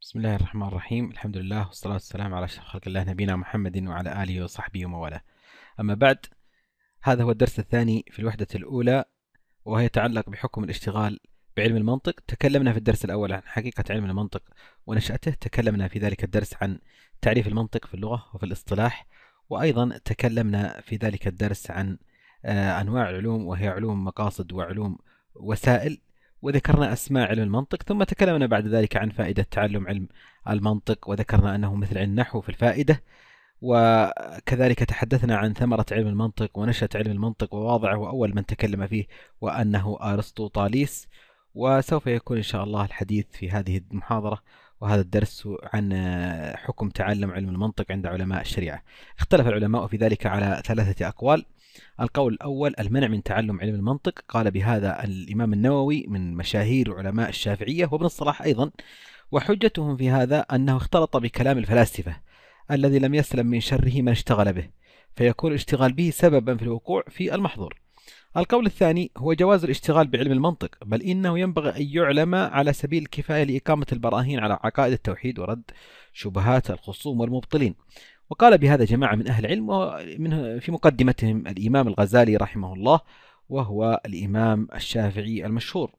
بسم الله الرحمن الرحيم الحمد لله والصلاة والسلام على أشرف خلق الله نبينا محمد وعلى آله وصحبه وموالاه أما بعد هذا هو الدرس الثاني في الوحدة الأولى وهي يتعلق بحكم الاشتغال بعلم المنطق تكلمنا في الدرس الأول عن حقيقة علم المنطق ونشأته تكلمنا في ذلك الدرس عن تعريف المنطق في اللغة وفي الاصطلاح وأيضا تكلمنا في ذلك الدرس عن آه، أنواع العلوم وهي علوم مقاصد وعلوم وسائل وذكرنا أسماء علم المنطق ثم تكلمنا بعد ذلك عن فائدة تعلم علم المنطق وذكرنا أنه مثل النحو في الفائدة وكذلك تحدثنا عن ثمرة علم المنطق ونشأة علم المنطق وواضعه وأول من تكلم فيه وأنه أرسطو طاليس وسوف يكون إن شاء الله الحديث في هذه المحاضرة وهذا الدرس عن حكم تعلم علم المنطق عند علماء الشريعة اختلف العلماء في ذلك على ثلاثة أقوال القول الأول المنع من تعلم علم المنطق قال بهذا الإمام النووي من مشاهير علماء الشافعية وابن الصلاح أيضا وحجتهم في هذا أنه اختلط بكلام الفلاسفة الذي لم يسلم من شره من اشتغل به فيكون الاشتغال به سببا في الوقوع في المحظور القول الثاني هو جواز الاشتغال بعلم المنطق بل إنه ينبغي أن يعلم على سبيل الكفاية لإقامة البراهين على عقائد التوحيد ورد شبهات الخصوم والمبطلين وقال بهذا جماعة من أهل العلم ومن في مقدمتهم الإمام الغزالي رحمه الله وهو الإمام الشافعي المشهور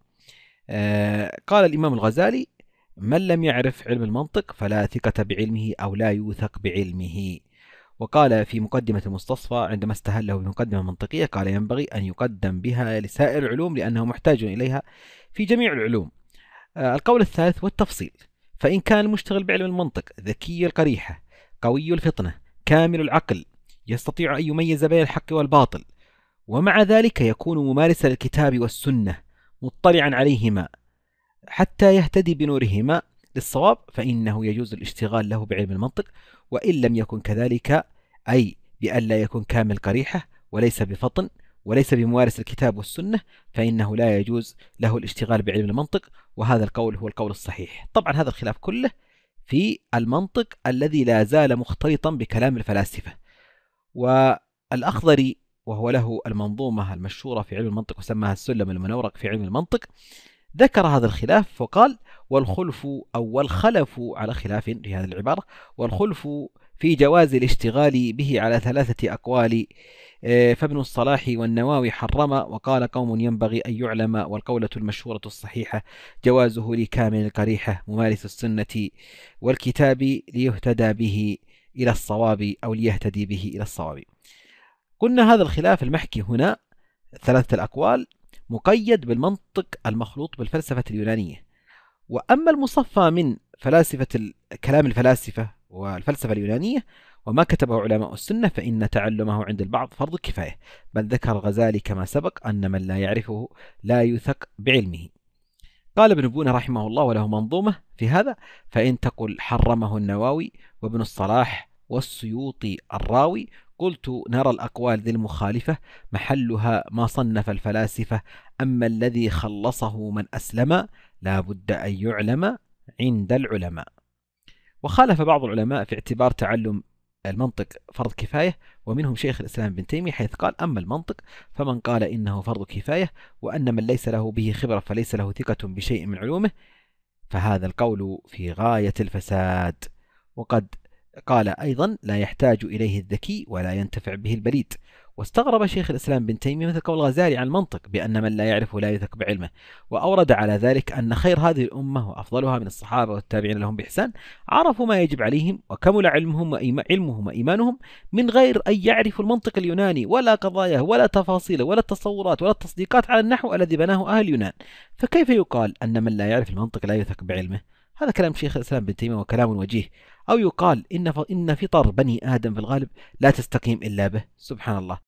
آه، قال الإمام الغزالي من لم يعرف علم المنطق فلا ثقة بعلمه أو لا يوثق بعلمه وقال في مقدمة المستصفى عندما استهله بمقدمة منطقية قال ينبغي أن يقدم بها لسائر العلوم لأنه محتاج إليها في جميع العلوم آه، القول الثالث والتفصيل فإن كان المشتغل بعلم المنطق ذكي القريحة قوي الفطنة كامل العقل يستطيع أن يميز بين الحق والباطل ومع ذلك يكون ممارسا للكتاب والسنة مطلعا عليهما حتى يهتدي بنورهما للصواب فإنه يجوز الاشتغال له بعلم المنطق وإن لم يكن كذلك أي بأن لا يكون كامل قريحة وليس بفطن وليس بممارس الكتاب والسنة فإنه لا يجوز له الاشتغال بعلم المنطق وهذا القول هو القول الصحيح طبعا هذا الخلاف كله في المنطق الذي لا زال مختلطا بكلام الفلاسفة والأخضري وهو له المنظومة المشهورة في علم المنطق وسماها السلم المنورق في علم المنطق ذكر هذا الخلاف وقال والخلف أو والخلف على خلاف في هذه العبارة والخلف في جواز الاشتغال به على ثلاثة أقوال آه، فابن الصلاح والنواوي حرم وقال قوم ينبغي أن يعلم والقولة المشهورة الصحيحة جوازه لكامل القريحة ممارس السنة والكتاب ليهتدى به إلى الصواب أو ليهتدي به إلى الصواب قلنا هذا الخلاف المحكي هنا ثلاثة الأقوال مقيد بالمنطق المخلوط بالفلسفة اليونانية وأما المصفى من فلاسفة كلام الفلاسفة والفلسفة اليونانية وما كتبه علماء السنة فإن تعلمه عند البعض فرض كفاية بل ذكر الغزالي كما سبق أن من لا يعرفه لا يثق بعلمه قال ابن بونة رحمه الله وله منظومة في هذا فإن تقل حرمه النواوي وابن الصلاح والسيوطي الراوي قلت نرى الأقوال ذي المخالفة محلها ما صنف الفلاسفة أما الذي خلصه من أسلم لا بد أن يعلم عند العلماء وخالف بعض العلماء في اعتبار تعلم المنطق فرض كفاية ومنهم شيخ الإسلام ابن تيمية حيث قال أما المنطق فمن قال إنه فرض كفاية وأن من ليس له به خبرة فليس له ثقة بشيء من علومه فهذا القول في غاية الفساد وقد قال أيضا لا يحتاج إليه الذكي ولا ينتفع به البليد واستغرب شيخ الإسلام ابن تيمية مثل قول الغزالي عن المنطق بأن من لا يعرفه لا يثق بعلمه وأورد على ذلك أن خير هذه الأمة وأفضلها من الصحابة والتابعين لهم بإحسان عرفوا ما يجب عليهم وكمل علمهم علمهم وإيمانهم من غير أن يعرفوا المنطق اليوناني ولا قضاياه ولا تفاصيله ولا التصورات ولا التصديقات على النحو الذي بناه أهل اليونان فكيف يقال أن من لا يعرف المنطق لا يثق بعلمه هذا كلام شيخ الإسلام ابن تيمية وكلام وجيه أو يقال إن إن فطر بني آدم في الغالب لا تستقيم إلا به سبحان الله